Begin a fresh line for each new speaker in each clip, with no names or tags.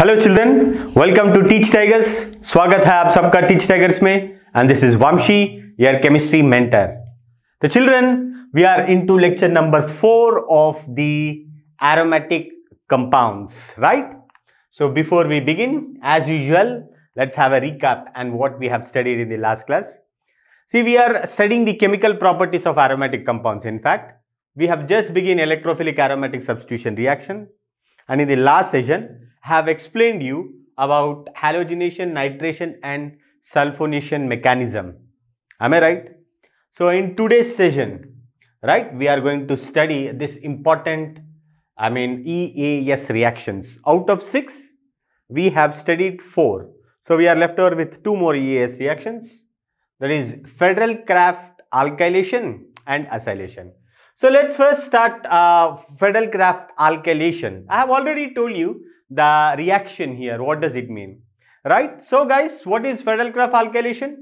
Hello children welcome to Teach Tigers स्वागत है आप सबका टीच टाइगर्स में and this is Vamshi your chemistry mentor तो children we are in to lecture number four of the aromatic compounds right so before we begin as let let's have a recap and what we have studied in the last class. See, we are studying the chemical properties of aromatic compounds. In fact, we have just begun electrophilic aromatic substitution reaction. And in the last session, have explained you about halogenation, nitration and sulfonation mechanism. Am I right? So in today's session, right, we are going to study this important, I mean EAS reactions. Out of six, we have studied four. So we are left over with two more EAS reactions. That is Federal Craft alkylation and acylation. So let's first start uh, Federal Craft alkylation. I have already told you the reaction here. What does it mean? Right? So guys, what is Feldgraf alkylation?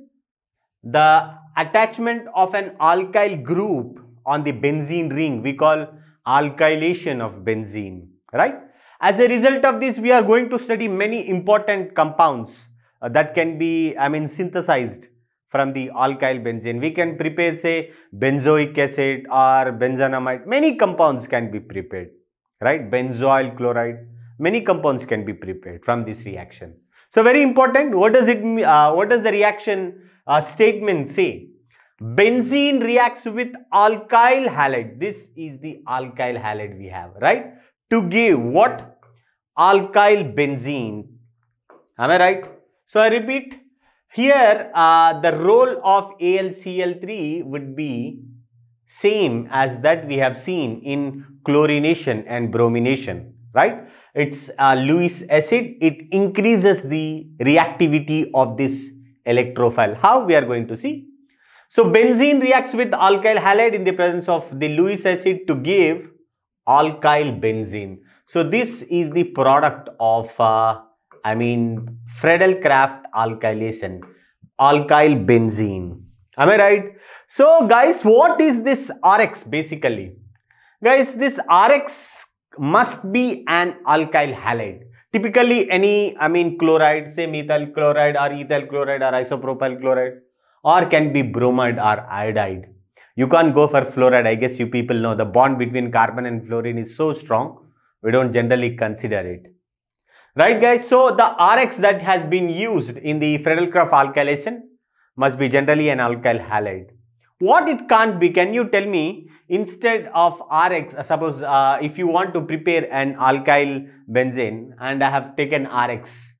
The attachment of an alkyl group on the benzene ring we call alkylation of benzene. Right? As a result of this, we are going to study many important compounds uh, that can be, I mean, synthesized from the alkyl benzene. We can prepare say benzoic acid or benzonamide. Many compounds can be prepared, right? Benzoyl chloride many compounds can be prepared from this reaction. So very important, what does it, uh, what does the reaction uh, statement say? Benzene reacts with alkyl halide. This is the alkyl halide we have, right? To give what? Alkyl benzene. Am I right? So I repeat, here uh, the role of AlCl3 would be same as that we have seen in chlorination and bromination right? It's uh, Lewis acid. It increases the reactivity of this electrophile. How we are going to see. So benzene reacts with alkyl halide in the presence of the Lewis acid to give alkyl benzene. So this is the product of, uh, I mean, Friedel-Crafts alkylation, alkyl benzene. Am I right? So guys, what is this RX basically? Guys, this RX must be an alkyl halide. Typically any, I mean chloride, say methyl chloride or ethyl chloride or isopropyl chloride or can be bromide or iodide. You can't go for fluoride. I guess you people know the bond between carbon and fluorine is so strong. We don't generally consider it. Right guys, so the RX that has been used in the Friedel-Crafts alkylation must be generally an alkyl halide. What it can't be, can you tell me instead of Rx, uh, suppose uh, if you want to prepare an alkyl benzene and I have taken Rx,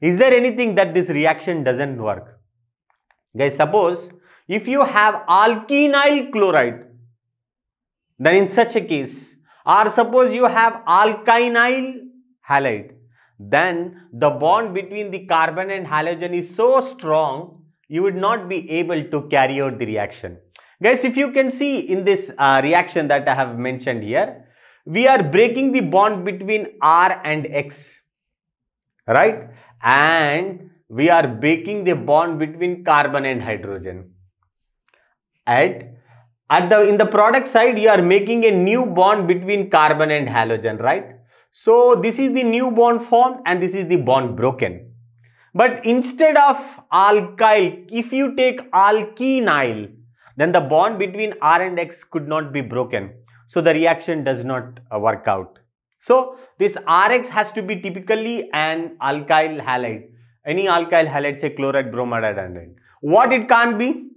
is there anything that this reaction doesn't work? Guys, suppose if you have alkenyl chloride, then in such a case, or suppose you have alkynyl halide, then the bond between the carbon and halogen is so strong you would not be able to carry out the reaction. Guys, if you can see in this uh, reaction that I have mentioned here, we are breaking the bond between R and X, right? And we are breaking the bond between carbon and hydrogen. At, at the, in the product side, you are making a new bond between carbon and halogen, right? So this is the new bond formed and this is the bond broken. But instead of alkyl, if you take alkenyl, then the bond between R and X could not be broken. So the reaction does not uh, work out. So this Rx has to be typically an alkyl halide, any alkyl halide say chloride, bromide and What it can't be?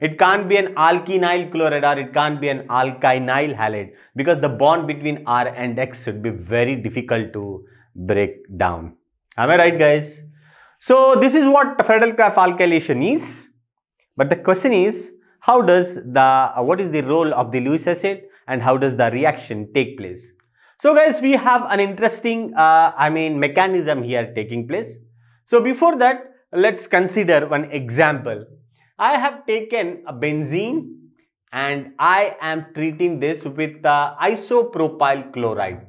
It can't be an alkenyl chloride or it can't be an alkynyl halide because the bond between R and X should be very difficult to break down. Am I right guys? So this is what Federal-Crafts alkylation is. But the question is, how does the, uh, what is the role of the Lewis acid and how does the reaction take place? So guys, we have an interesting, uh, I mean, mechanism here taking place. So before that, let's consider one example. I have taken a benzene and I am treating this with the isopropyl chloride.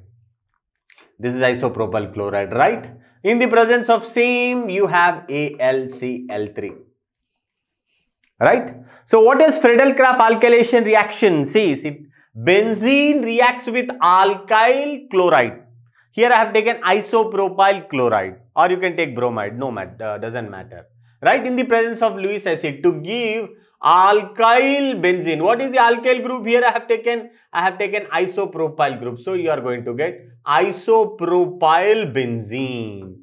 This is isopropyl chloride, right? In the presence of same, you have AlCl3 right? So what is Friedel Crafts alkylation reaction? See, see, benzene reacts with alkyl chloride. Here I have taken isopropyl chloride or you can take bromide, no matter, uh, doesn't matter. Right, in the presence of Lewis acid to give alkyl benzene. What is the alkyl group here I have taken? I have taken isopropyl group. So you are going to get isopropyl benzene.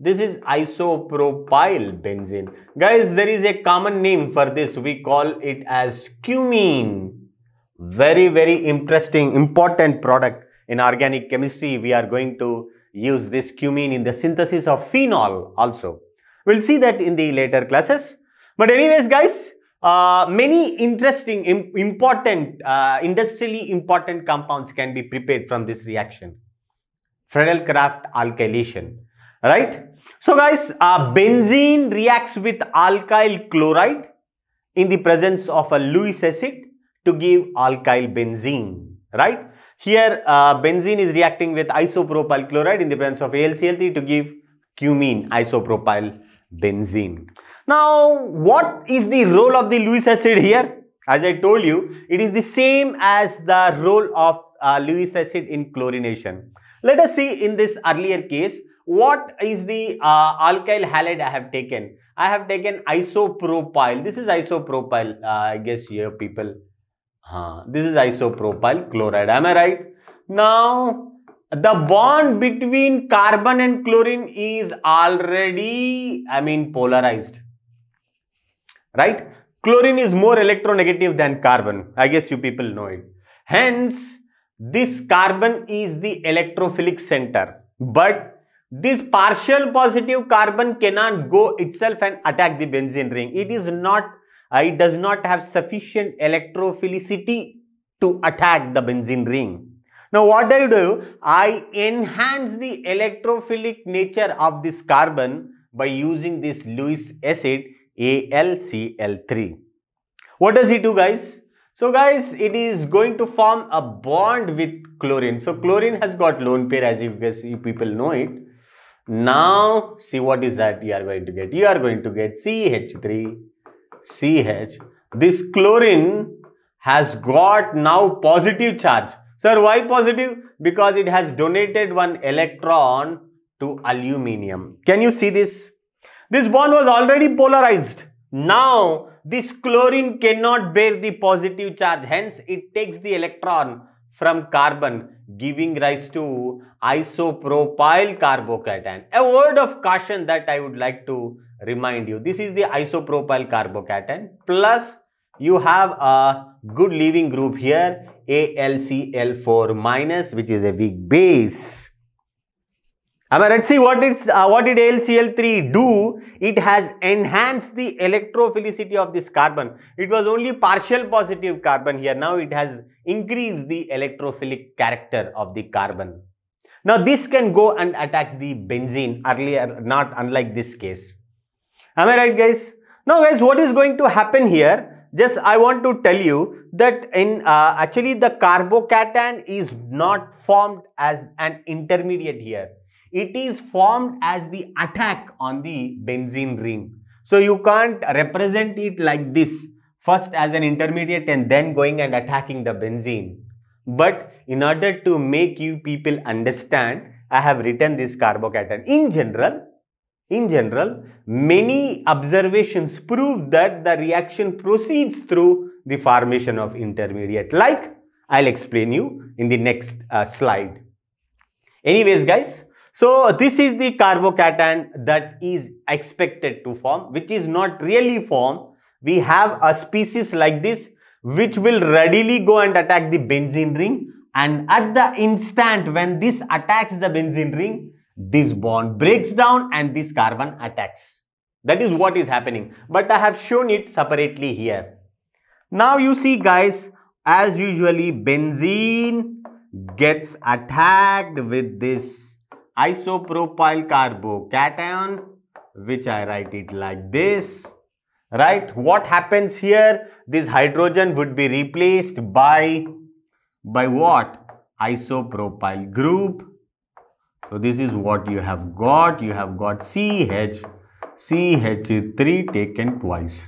This is isopropyl benzene. Guys, there is a common name for this. We call it as cumene. Very, very interesting, important product in organic chemistry. We are going to use this cumene in the synthesis of phenol also. We'll see that in the later classes. But anyways, guys, uh, many interesting, Im important, uh, industrially important compounds can be prepared from this reaction. Friedel-Crafts alkylation, right? So guys, uh, benzene reacts with alkyl chloride in the presence of a Lewis acid to give alkyl benzene, right? Here, uh, benzene is reacting with isopropyl chloride in the presence of AlCl3 to give cumene isopropyl benzene. Now, what is the role of the Lewis acid here? As I told you, it is the same as the role of uh, Lewis acid in chlorination. Let us see in this earlier case what is the uh, alkyl halide I have taken? I have taken isopropyl. This is isopropyl, uh, I guess you people. Uh, this is isopropyl chloride. Am I right? Now, the bond between carbon and chlorine is already, I mean, polarized. Right? Chlorine is more electronegative than carbon. I guess you people know it. Hence, this carbon is the electrophilic center. But this partial positive carbon cannot go itself and attack the benzene ring. It is not, uh, it does not have sufficient electrophilicity to attack the benzene ring. Now what do I do? I enhance the electrophilic nature of this carbon by using this Lewis acid AlCl3. What does it do guys? So guys, it is going to form a bond with chlorine. So chlorine has got lone pair as you guys you people know it. Now, see what is that you are going to get? You are going to get CH3, CH. This chlorine has got now positive charge. Sir, why positive? Because it has donated one electron to aluminium. Can you see this? This bond was already polarized. Now, this chlorine cannot bear the positive charge. Hence, it takes the electron from carbon giving rise to isopropyl carbocation. A word of caution that I would like to remind you. This is the isopropyl carbocation plus you have a good leaving group here AlCl4 minus which is a weak base. I mean, let's see what, it's, uh, what did LCl3 do? It has enhanced the electrophilicity of this carbon. It was only partial positive carbon here. Now it has increased the electrophilic character of the carbon. Now this can go and attack the benzene earlier, not unlike this case. Am I right guys? Now guys, what is going to happen here? Just I want to tell you that in uh, actually the carbocation is not formed as an intermediate here it is formed as the attack on the benzene ring. So you can't represent it like this, first as an intermediate and then going and attacking the benzene. But in order to make you people understand, I have written this carbocation. In general, in general, many observations prove that the reaction proceeds through the formation of intermediate like I'll explain you in the next uh, slide. Anyways guys, so this is the carbocation that is expected to form, which is not really formed. We have a species like this, which will readily go and attack the benzene ring. And at the instant when this attacks the benzene ring, this bond breaks down and this carbon attacks. That is what is happening. But I have shown it separately here. Now you see guys, as usually benzene gets attacked with this isopropyl carbocation which I write it like this right what happens here this hydrogen would be replaced by by what isopropyl group so this is what you have got you have got CH CH3 taken twice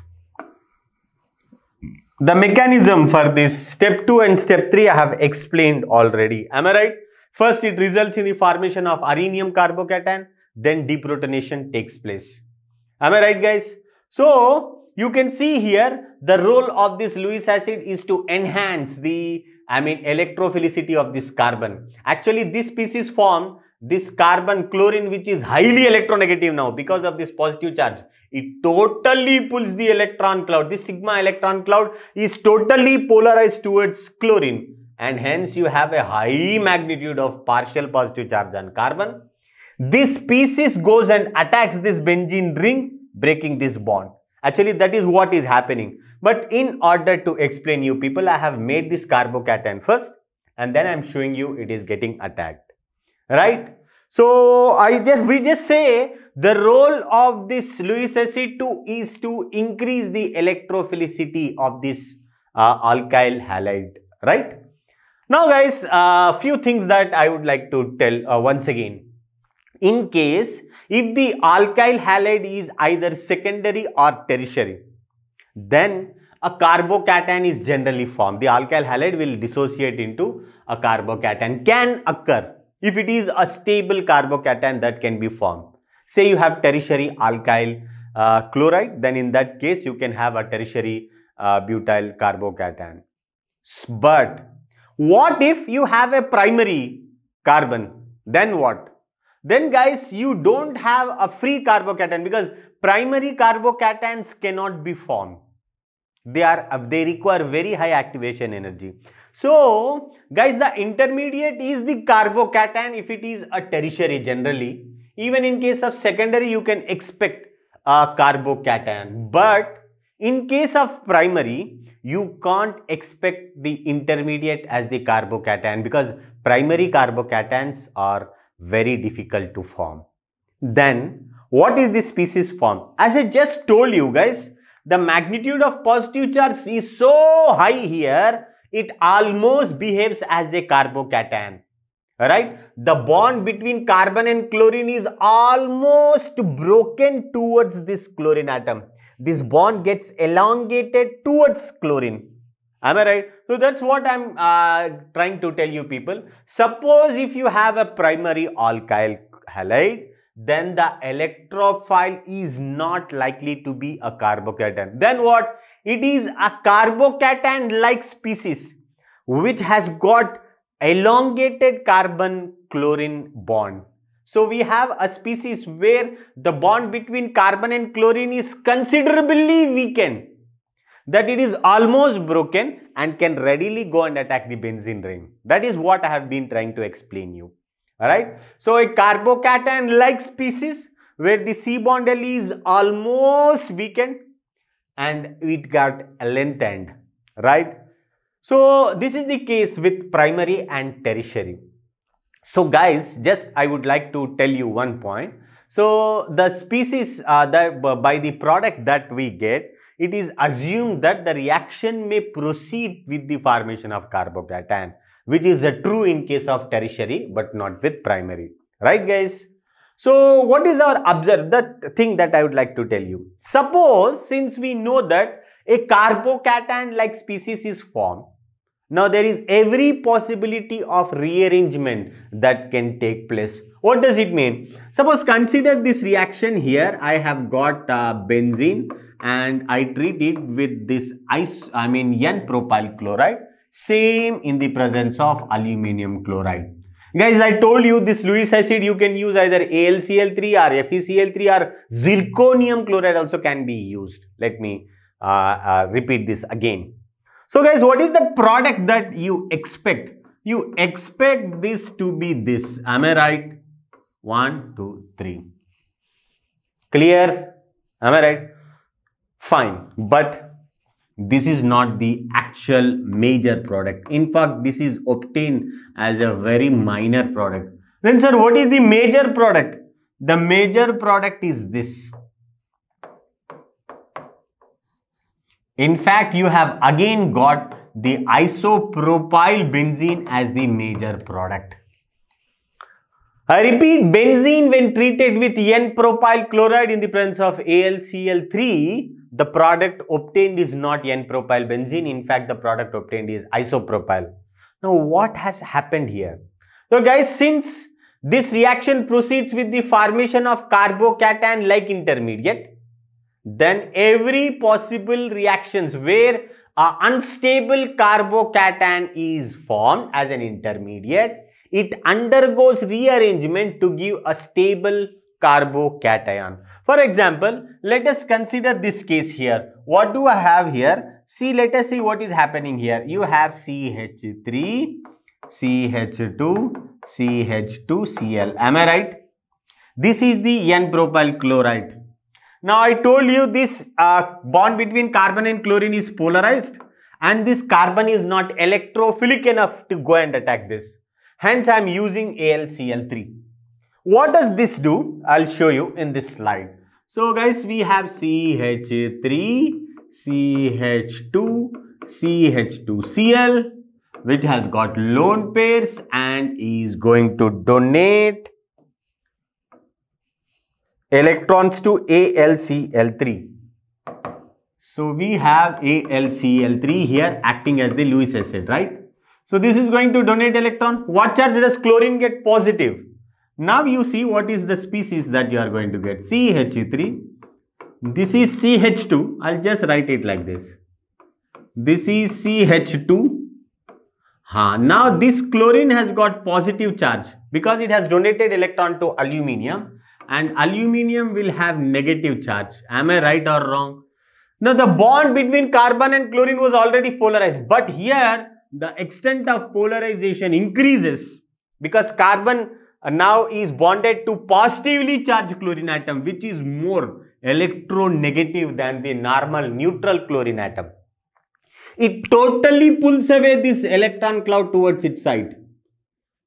the mechanism for this step 2 and step 3 I have explained already am I right First, it results in the formation of arenium carbocation, then deprotonation takes place. Am I right guys? So, you can see here the role of this Lewis acid is to enhance the I mean electrophilicity of this carbon. Actually, this species formed this carbon chlorine which is highly electronegative now because of this positive charge. It totally pulls the electron cloud. This sigma electron cloud is totally polarized towards chlorine and hence you have a high magnitude of partial positive charge on carbon. This species goes and attacks this benzene ring breaking this bond. Actually that is what is happening. But in order to explain you people I have made this carbocation first and then I am showing you it is getting attacked. Right? So I just we just say the role of this Lewis acid 2 is to increase the electrophilicity of this uh, alkyl halide, right? Now guys, a uh, few things that I would like to tell uh, once again. In case, if the alkyl halide is either secondary or tertiary, then a carbocation is generally formed. The alkyl halide will dissociate into a carbocation, can occur if it is a stable carbocation that can be formed. Say you have tertiary alkyl uh, chloride, then in that case you can have a tertiary uh, butyl carbocation. But what if you have a primary carbon? Then what? Then guys, you don't have a free carbocation because primary carbocations cannot be formed. They are they require very high activation energy. So guys, the intermediate is the carbocation if it is a tertiary generally. Even in case of secondary, you can expect a carbocation. But in case of primary, you can't expect the intermediate as the carbocation because primary carbocations are very difficult to form. Then, what is the species form? As I just told you guys, the magnitude of positive charge is so high here, it almost behaves as a carbocation. Right? The bond between carbon and chlorine is almost broken towards this chlorine atom this bond gets elongated towards chlorine. Am I right? So that's what I'm uh, trying to tell you people. Suppose if you have a primary alkyl halide, then the electrophile is not likely to be a carbocation. Then what? It is a carbocation-like species which has got elongated carbon-chlorine bond. So we have a species where the bond between carbon and chlorine is considerably weakened that it is almost broken and can readily go and attack the benzene ring. That is what I have been trying to explain you. Alright. So a carbocation like species where the C bond L is almost weakened and it got lengthened. Right. So this is the case with primary and tertiary. So guys, just I would like to tell you one point. So the species uh, that by the product that we get, it is assumed that the reaction may proceed with the formation of carbocation, which is a true in case of tertiary but not with primary. Right guys? So what is our observe, the thing that I would like to tell you. Suppose since we know that a carbocation like species is formed, now there is every possibility of rearrangement that can take place. What does it mean? Suppose consider this reaction here. I have got uh, benzene and I treat it with this ice, I mean N-propyl chloride. Same in the presence of aluminium chloride. Guys, I told you this Lewis acid you can use either AlCl3 or FeCl3 or zirconium chloride also can be used. Let me uh, uh, repeat this again. So guys, what is the product that you expect? You expect this to be this. Am I right? One, two, three. Clear? Am I right? Fine. But this is not the actual major product. In fact, this is obtained as a very minor product. Then sir, what is the major product? The major product is this. In fact, you have again got the isopropyl benzene as the major product. I repeat, benzene when treated with N-propyl chloride in the presence of AlCl3, the product obtained is not N-propyl benzene. In fact, the product obtained is isopropyl. Now, what has happened here? So, guys, since this reaction proceeds with the formation of carbocation-like intermediate, then every possible reactions where an unstable carbocation is formed as an intermediate, it undergoes rearrangement to give a stable carbocation. For example, let us consider this case here. What do I have here? See, let us see what is happening here. You have CH3, CH2, CH2, Cl. Am I right? This is the N-propyl chloride. Now I told you this uh, bond between carbon and chlorine is polarized and this carbon is not electrophilic enough to go and attack this. Hence I am using AlCl3. What does this do? I'll show you in this slide. So guys we have CH3, CH2, CH2Cl which has got lone pairs and is going to donate electrons to AlCl3. So we have AlCl3 here acting as the Lewis acid, right? So this is going to donate electron. What charge does chlorine get? Positive. Now you see what is the species that you are going to get. CH3. This is CH2. I'll just write it like this. This is CH2. Ha, now this chlorine has got positive charge because it has donated electron to aluminium and aluminium will have negative charge. Am I right or wrong? Now the bond between carbon and chlorine was already polarized but here the extent of polarization increases because carbon uh, now is bonded to positively charged chlorine atom which is more electronegative than the normal neutral chlorine atom. It totally pulls away this electron cloud towards its side.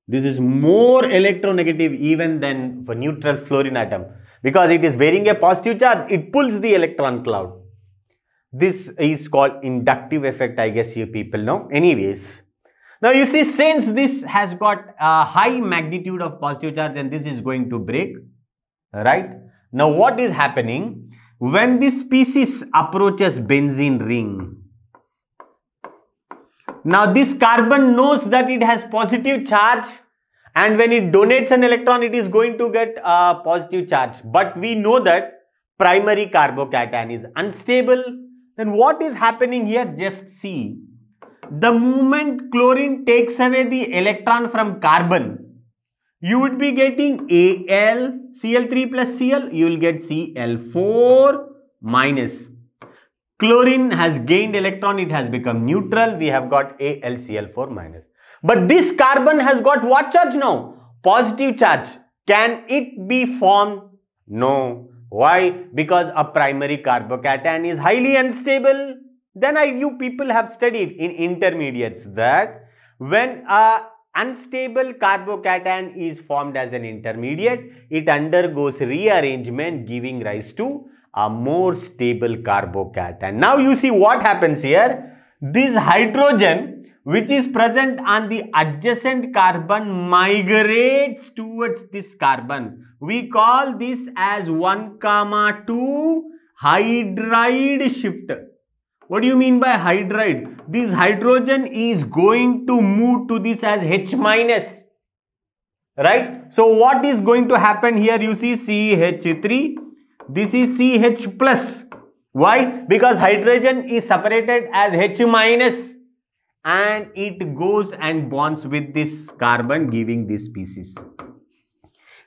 This is more electronegative even than for neutral fluorine atom because it is bearing a positive charge, it pulls the electron cloud. This is called inductive effect, I guess you people know. Anyways, now you see since this has got a high magnitude of positive charge then this is going to break, right? Now what is happening? When this species approaches benzene ring, now this carbon knows that it has positive charge and when it donates an electron, it is going to get a positive charge. But we know that primary carbocation is unstable. Then what is happening here? Just see. The moment chlorine takes away the electron from carbon, you would be getting Al, Cl3 plus Cl, you will get Cl4 minus Chlorine has gained electron, it has become neutral. We have got AlCl4 minus. But this carbon has got what charge now? Positive charge. Can it be formed? No. Why? Because a primary carbocation is highly unstable. Then I, you people have studied in intermediates that when a unstable carbocation is formed as an intermediate, it undergoes rearrangement giving rise to a more stable carbocation. Now you see what happens here. This hydrogen which is present on the adjacent carbon migrates towards this carbon. We call this as 1 comma 2 hydride shift. What do you mean by hydride? This hydrogen is going to move to this as H minus. Right? So what is going to happen here? You see CH3 this is CH plus. Why? Because hydrogen is separated as H minus and it goes and bonds with this carbon giving this species.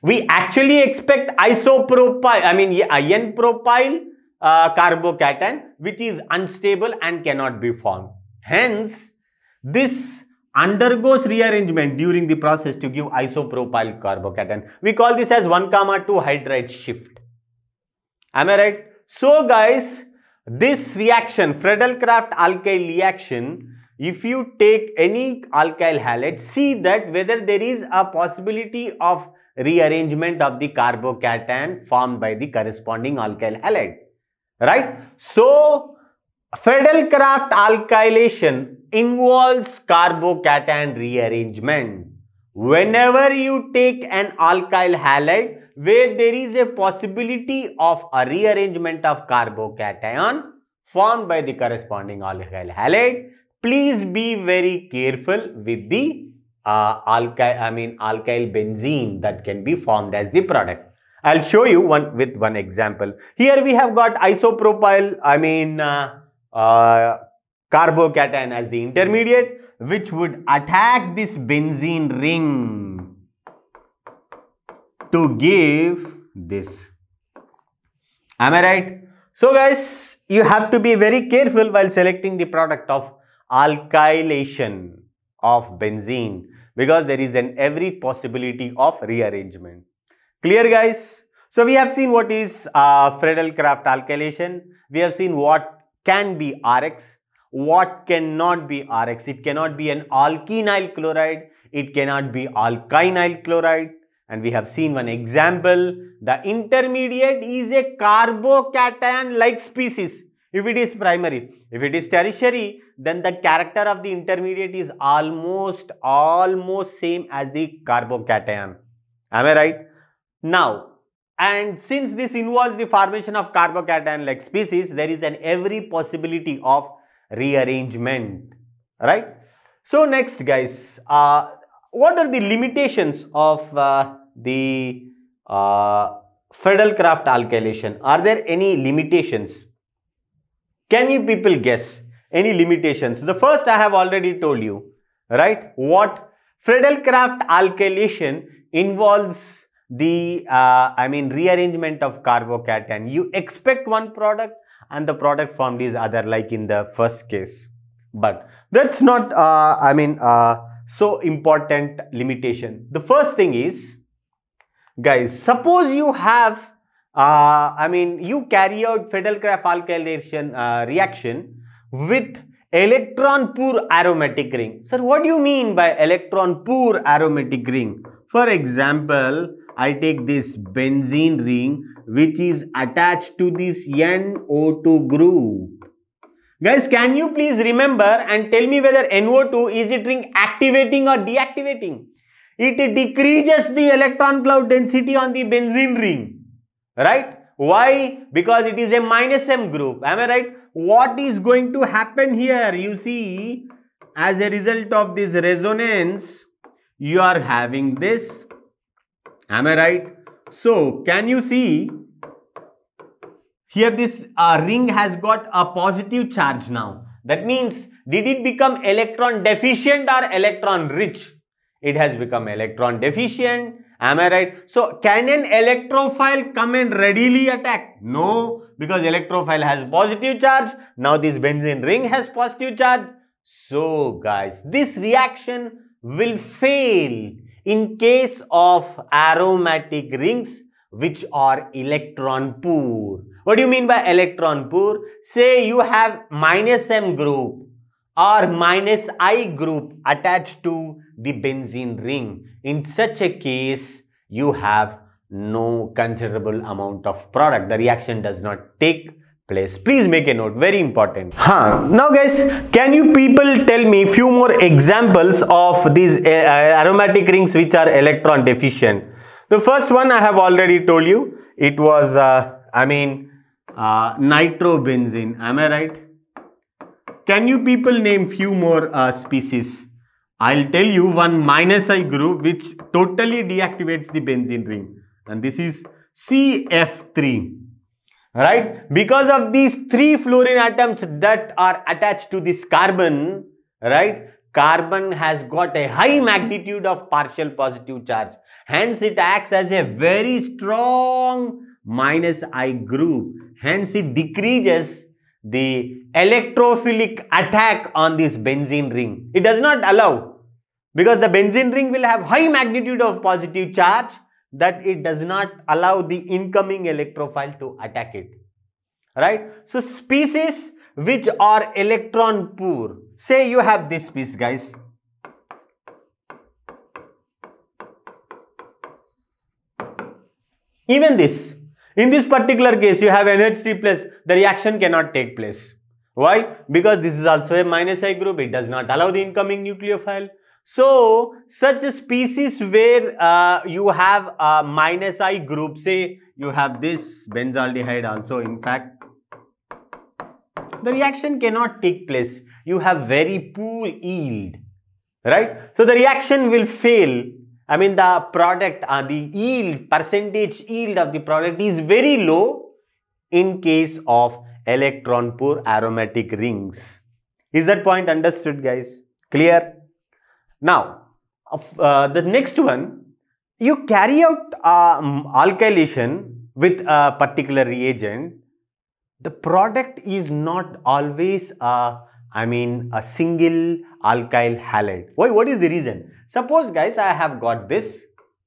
We actually expect isopropyl, I mean ion propyl uh, carbocation which is unstable and cannot be formed. Hence, this undergoes rearrangement during the process to give isopropyl carbocation. We call this as 1, comma 2 hydride shift. Am I right? So guys, this reaction, Friedel-Crafts alkyl reaction, if you take any alkyl halide, see that whether there is a possibility of rearrangement of the carbocation formed by the corresponding alkyl halide, right? So, Friedel-Crafts alkylation involves carbocation rearrangement whenever you take an alkyl halide where there is a possibility of a rearrangement of carbocation formed by the corresponding alkyl halide, please be very careful with the uh, alkyl, I mean alkyl benzene that can be formed as the product. I'll show you one with one example. Here we have got isopropyl, I mean uh, uh, carbocation as the intermediate which would attack this benzene ring to give this. Am I right? So guys, you have to be very careful while selecting the product of alkylation of benzene because there is an every possibility of rearrangement. Clear guys? So we have seen what is uh, Fredel-Craft alkylation. We have seen what can be RX what cannot be RX? It cannot be an alkenyl chloride, it cannot be alkynyl chloride and we have seen one example. The intermediate is a carbocation like species if it is primary. If it is tertiary then the character of the intermediate is almost almost same as the carbocation. Am I right? Now and since this involves the formation of carbocation like species there is an every possibility of rearrangement, right? So next guys, uh, what are the limitations of uh, the uh, Craft alkylation? Are there any limitations? Can you people guess any limitations? The first I have already told you, right? What Craft alkylation involves the uh, I mean rearrangement of carbocation. You expect one product, and the product formed is other like in the first case. But that's not, uh, I mean, uh, so important limitation. The first thing is, guys, suppose you have, uh, I mean, you carry out Fedelgraf alkylation uh, reaction with electron poor aromatic ring. Sir, what do you mean by electron poor aromatic ring? For example, I take this benzene ring which is attached to this NO2 group. Guys, can you please remember and tell me whether NO2 is it ring activating or deactivating? It decreases the electron cloud density on the benzene ring, right? Why? Because it is a minus M group, am I right? What is going to happen here? You see, as a result of this resonance, you are having this Am I right? So, can you see here this uh, ring has got a positive charge now. That means, did it become electron deficient or electron rich? It has become electron deficient. Am I right? So, can an electrophile come and readily attack? No, because electrophile has positive charge. Now, this benzene ring has positive charge. So, guys, this reaction will fail in case of aromatic rings which are electron poor. What do you mean by electron poor? Say you have minus M group or minus I group attached to the benzene ring. In such a case, you have no considerable amount of product. The reaction does not take place. Please make a note, very important. Huh. Now guys, can you people tell me few more examples of these uh, uh, aromatic rings which are electron deficient? The first one I have already told you, it was, uh, I mean, uh, nitrobenzene, am I right? Can you people name few more uh, species? I'll tell you one minus I group which totally deactivates the benzene ring and this is CF3 right? Because of these three fluorine atoms that are attached to this carbon, right? Carbon has got a high magnitude of partial positive charge. Hence, it acts as a very strong minus I group. Hence, it decreases the electrophilic attack on this benzene ring. It does not allow because the benzene ring will have high magnitude of positive charge that it does not allow the incoming electrophile to attack it. Right? So species which are electron poor. Say you have this piece guys. Even this. In this particular case you have NH3 plus. The reaction cannot take place. Why? Because this is also a minus I group. It does not allow the incoming nucleophile. So such species where uh, you have a minus I group, say you have this benzaldehyde also in fact, the reaction cannot take place. You have very poor yield, right? So the reaction will fail. I mean the product, uh, the yield, percentage yield of the product is very low in case of electron poor aromatic rings. Is that point understood guys? Clear? Now, uh, the next one, you carry out um, alkylation with a particular reagent, the product is not always a, I mean, a single alkyl halide. Why? What is the reason? Suppose guys, I have got this,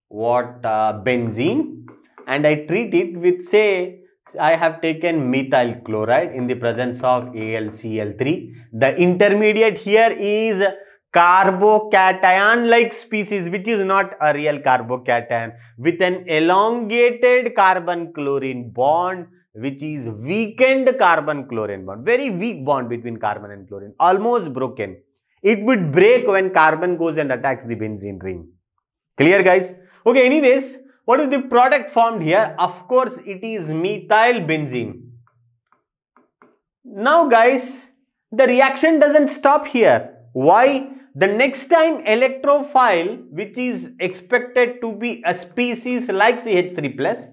what uh, benzene and I treat it with say, I have taken methyl chloride in the presence of AlCl3. The intermediate here is carbocation-like species which is not a real carbocation with an elongated carbon-chlorine bond which is weakened carbon-chlorine bond. Very weak bond between carbon and chlorine. Almost broken. It would break when carbon goes and attacks the benzene ring. Clear guys? Okay, anyways, what is the product formed here? Of course, it is methyl benzene. Now guys, the reaction doesn't stop here. Why? the next time electrophile which is expected to be a species like CH3 plus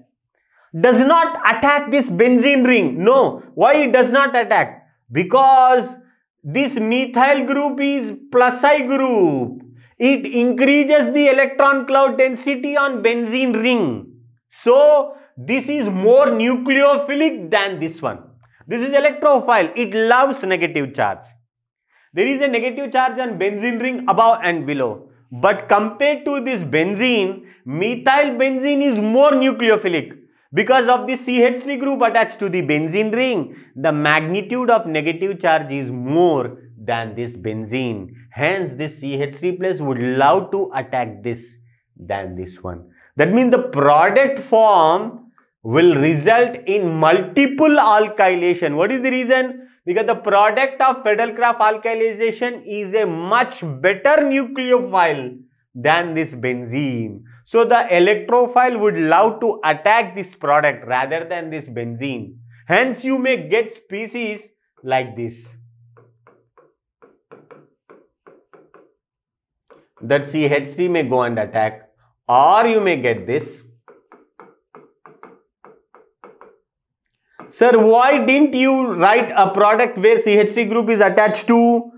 does not attack this benzene ring. No. Why it does not attack? Because this methyl group is plus I group. It increases the electron cloud density on benzene ring. So, this is more nucleophilic than this one. This is electrophile. It loves negative charge there is a negative charge on benzene ring above and below. But compared to this benzene, methyl benzene is more nucleophilic. Because of the CH3 group attached to the benzene ring, the magnitude of negative charge is more than this benzene. Hence, this CH3 plus would love to attack this than this one. That means the product form will result in multiple alkylation. What is the reason? because the product of Federal alkylization is a much better nucleophile than this benzene. So the electrophile would love to attack this product rather than this benzene. Hence you may get species like this. That CH3 may go and attack or you may get this Sir, why didn't you write a product where CH3 group is attached to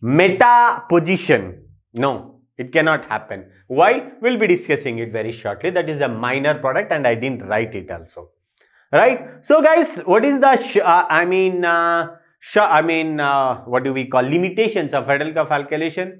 meta position? No, it cannot happen. Why? We'll be discussing it very shortly. That is a minor product and I didn't write it also. Right? So guys, what is the, uh, I mean, uh, I mean, uh, what do we call limitations of Fredel cuff alkylation?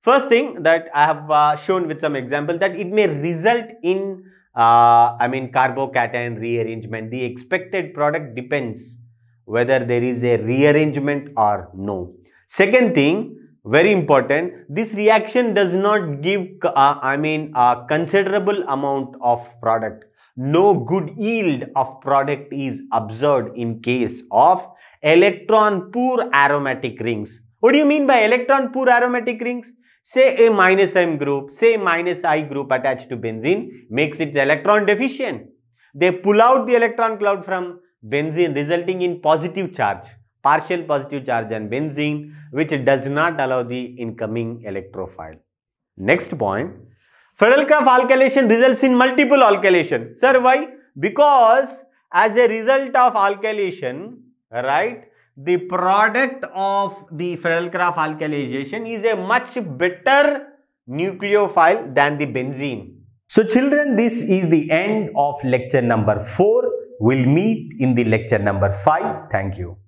First thing that I have uh, shown with some example that it may result in uh, I mean carbocation rearrangement. The expected product depends whether there is a rearrangement or no. Second thing, very important, this reaction does not give, uh, I mean, a considerable amount of product. No good yield of product is observed in case of electron poor aromatic rings. What do you mean by electron poor aromatic rings? Say a minus M group, say minus I group attached to benzene makes its electron deficient. They pull out the electron cloud from benzene resulting in positive charge, partial positive charge on benzene which does not allow the incoming electrophile. Next point, Feldkraf alkylation results in multiple alkylation. Sir, why? Because as a result of alkylation, right, the product of the ferrell alkalization alkylation is a much better nucleophile than the benzene. So children, this is the end of lecture number 4. We'll meet in the lecture number 5. Thank you.